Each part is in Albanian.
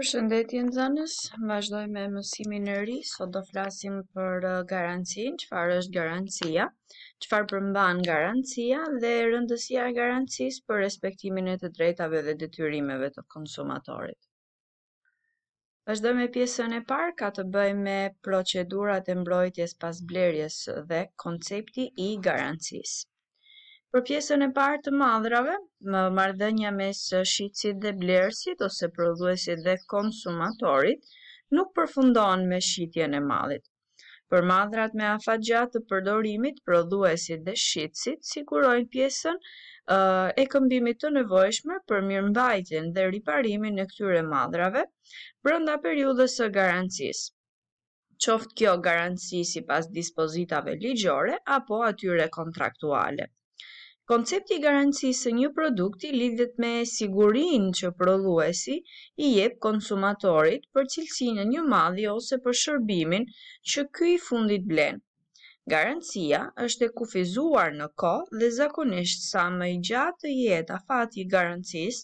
Përshëndetje nxënës, vazhdoj me mësimin e ri, sot do flasim për uh, garancinë, çfarë është garancia, çfarë përmban garancia dhe rëndësia e për respektimin e të drejtave dhe detyrimeve të konsumatorit. Vazhdoj me pjesën e parë, ka të bëjë me procedurat e mbrojtjes pas blerjes dhe koncepti i garancisë. Për pjesën e parë të madhrave, më mardhënja mes shqicit dhe blersit ose prodhuesit dhe konsumatorit, nuk përfundon me shqitjen e madhit. Për madhrat me afat gjatë të përdorimit, prodhuesit dhe shqicit, sigurojnë pjesën e këmbimit të nevojshme për mirë mbajtjen dhe riparimin e këtyre madhrave, brënda periudës së garancis. qoftë kjo garanci pas dispozitave ligjore apo atyre kontraktuale. Koncepti garancisë së një produkti lidhet me sigurinë që prodhuesi i jep konsumatorit për cilësinë e një madhi ose për shërbimin që ky i fundit blen. Garancia është e kufizuar në kohë dhe zakonisht sa më i gjatë të jetë afati i garancisë,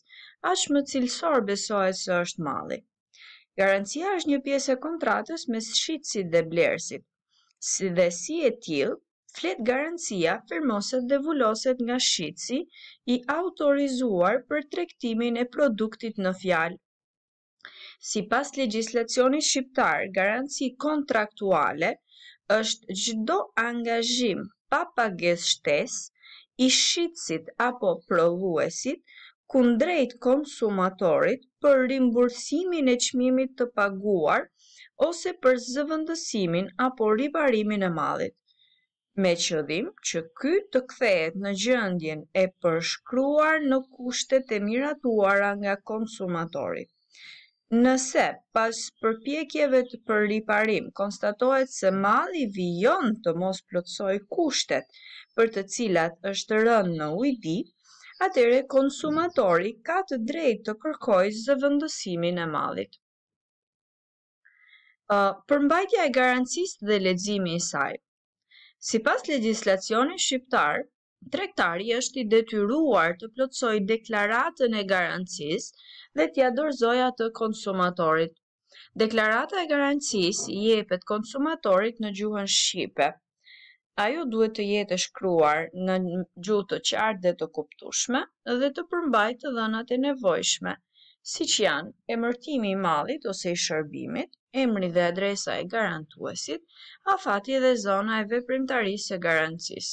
aq më cilësor besohet se është malli. Garancia është një pjesë e kontratës mes shitësit dhe blerësit. Si dhe si e tillë, flet garancia firmoset dhe vulloset nga shqitsi i autorizuar për trektimin e produktit në fjalë. Si pas legislacionit shqiptar, garanci kontraktuale është gjdo angazhim pa pages shtes i shqitsit apo prodhuesit kundrejt konsumatorit për rimbursimin e qmimit të paguar ose për zëvëndësimin apo riparimin e madhit me qëdhim që ky të kthehet në gjëndjen e përshkruar në kushtet e miratuara nga konsumatorit. Nëse pas përpjekjeve të për riparim konstatohet se malli vijon të mos plotësoj kushtet për të cilat është rënë në ujdi, atëre konsumatori ka të drejtë të kërkoj zëvendësimin e mallit. Përmbajtja e garancisë dhe ledzimi i sajë, Si pas legislacioni shqiptar, trektari është i detyruar të plotsoj deklaratën e garancis dhe t'ja dorzoja të konsumatorit. Deklarata e garancis i jepet konsumatorit në gjuhën Shqipe. Ajo duhet të jetë shkruar në gjuhë të qartë dhe të kuptushme dhe të përmbajtë dhënat e nevojshme si që janë emërtimi i malit ose i shërbimit, emri dhe adresa e garantuesit, a fati dhe zona e veprimtaris e garancis.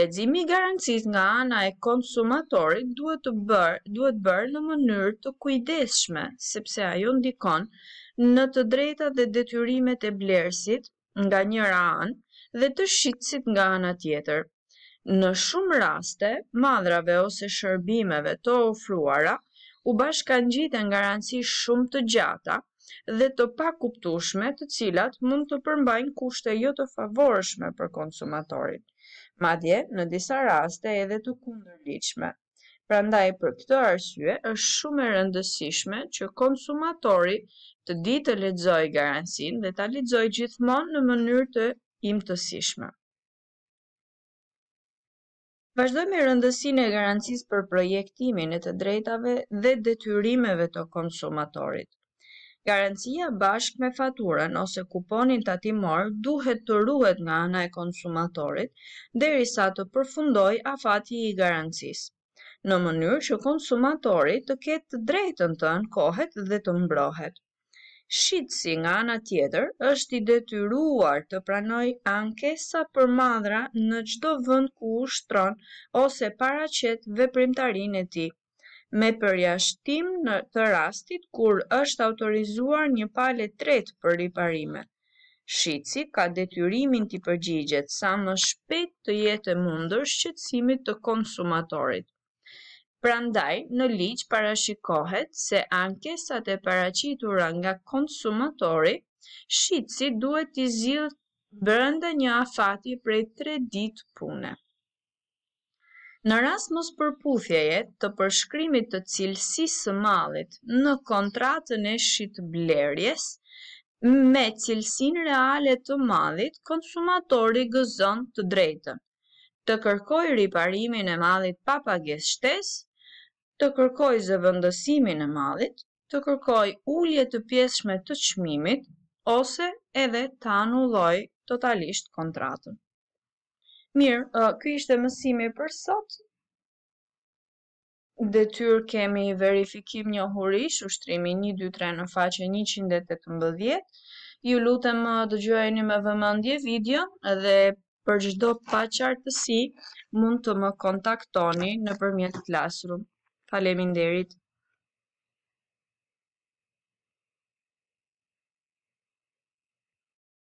Ledzimi i garancis nga ana e konsumatorit duhet bërë në mënyrë të kujdeshme, sepse ajo ndikon në të drejta dhe detyrimet e blersit nga njëra anë dhe të shqitsit nga ana tjetër. Në shumë raste, madrave ose shërbimeve të ofruara u kanë gjitë në garanci shumë të gjata dhe të pa kuptushme të cilat mund të përmbajnë kushte jo të favorëshme për konsumatorin, madje në disa raste edhe të kundër liqme. Pra ndaj për këtë arsye është shumë e rëndësishme që konsumatori të di të ledzoj garancin dhe të ledzoj gjithmonë në mënyrë të imtësishme. Vajzdoj me rëndësine e garancis për projektimin e të drejtave dhe detyrimeve të konsumatorit. Garancia bashk me faturën ose kuponin të duhet të ruhet nga ana e konsumatorit deri sa të përfundoj a fati i garancis. Në mënyrë që konsumatorit të ketë drejtën të në dhe të mbrohet shitësi nga ana tjetër është i detyruar të pranoj ankesa për madhra në qdo vënd ku ushtron ose paracet dhe veprimtarin e ti. Me përjashtim në të rastit kur është autorizuar një pale tret për riparime. Shitësi ka detyrimin të përgjigjet sa më shpet të jetë mundër shqetsimit të konsumatorit. Prandaj, në ligj parashikohet se ankesat e paraqitura nga konsumatori shqitësi duhet t'i zilë bërënda një afati prej 3 ditë pune. Në rast mos përputhjeje të përshkrimit të cilësisë së mallit në kontratën e blerjes, me cilësinë reale të mallit, konsumatori gëzon të drejtën të kërkojë riparimin e mallit pa pagesë shtesë të kërkoj zëvëndësimin e madhit, të kërkoj ullje të pjeshme të qmimit, ose edhe të anulloj totalisht kontratën. Mirë, këj ishte mësimi për sot, dhe tyrë kemi verifikim një hurish, ushtrimi 1, 2, 3 në faqe 118, ju lutem të gjojni me vëmëndje video dhe për gjithdo pa qartësi mund të më kontaktoni në përmjet Classroom. Faleminderit